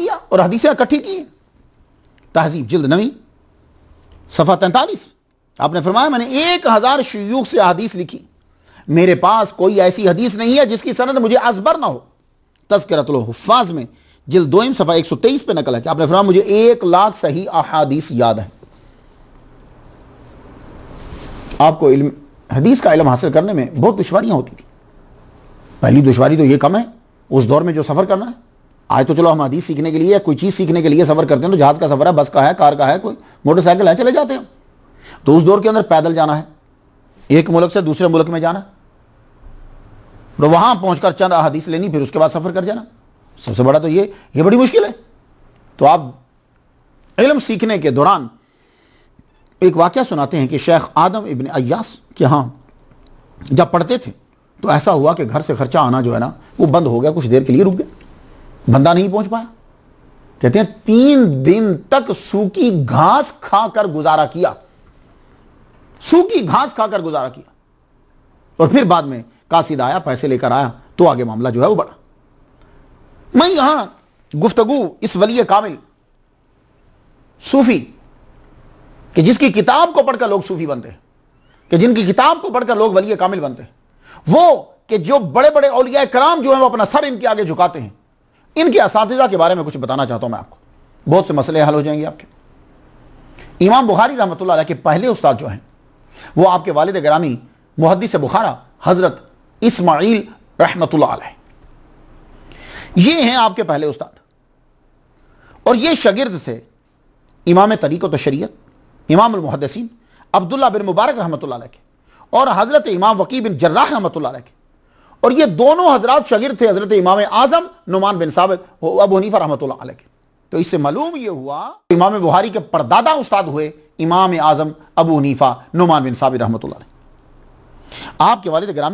किया और हदीसें इकट्ठी की तहजीब जल्द नवी सफ़ा तैंतालीस आपने फरमाया मैंने एक हज़ार शयूख से हदीस लिखी मेरे पास कोई ऐसी हदीस नहीं है जिसकी सनद मुझे अजबर ना हो तस्करतुल्हफाज में जिल दो सफ़ा एक सौ तेईस पर नकल है कि आपने फरमाया मुझे एक लाख सही अहादीस याद है आपको इल्म हदीस का इलम हासिल करने में बहुत दुशारियाँ होती थी पहली दुशारी तो यह कम है उस दौर में जो सफ़र करना है आज तो चलो हम हदीस सीखने के लिए या कोई चीज़ सीखने के लिए सफ़र करते हैं तो जहाज़ का सफ़र है बस का है कार का है कोई मोटरसाइकिल है चले जाते हैं तो उस दौर के अंदर पैदल जाना है एक मुल्क से दूसरे मुल्क में जाना तो वहाँ पहुँच कर चंद अदीस लेनी फिर उसके बाद सफ़र कर जाना सबसे बड़ा तो ये ये बड़ी मुश्किल है तो आप इलम सीखने के दौरान एक वाक़ सुनाते हैं कि शेख आदम इबन अयास के हाँ जब पढ़ते थे तो ऐसा हुआ कि घर से खर्चा आना जो है ना वो बंद हो गया कुछ देर के लिए रुक गया बंदा नहीं पहुंच पाया कहते हैं तीन दिन तक सूखी घास खाकर गुजारा किया सूखी घास खाकर गुजारा किया और फिर बाद में कासिद आया पैसे लेकर आया तो आगे मामला जो है वो बढ़ा मैं यहां गुफ्तगु इस वलिय कामिल सूफी कि जिसकी किताब को पढ़कर लोग सूफी बनते हैं कि जिनकी किताब को पढ़कर लोग वलिय कामिल बनते हैं वो कि जो बड़े बड़े औलिया कराम जो है वो अपना सर इनके आगे झुकाते हैं इनके इस के बारे में कुछ बताना चाहता हूं मैं आपको बहुत से मसले हल हो जाएंगे आपके इमाम बुखारी रहमत के पहले उस्ताद जो हैं वो आपके वालद ग्रामी से बुखारा हज़रत इसमाइल रहमत ये हैं आपके पहले उस्ताद और ये शगिर्द से इमाम तो शरीयत इमाम मुहदसिन अब्दुल्ला बिन मुबारक रहमत के और हज़रत इमाम वकी बिन जर्राह रहमत के और ये दोनों हजरत शगिर थे हजरत इमाम आजम नुमान बिन साबित अब हनीफा रहमत के तो इससे मालूम यह हुआ इमाम बुहारी के परदादा उस्ताद हुए Imam Azam Abu Hanifa Numan bin Sabir रहमत आपके वाले ग्राम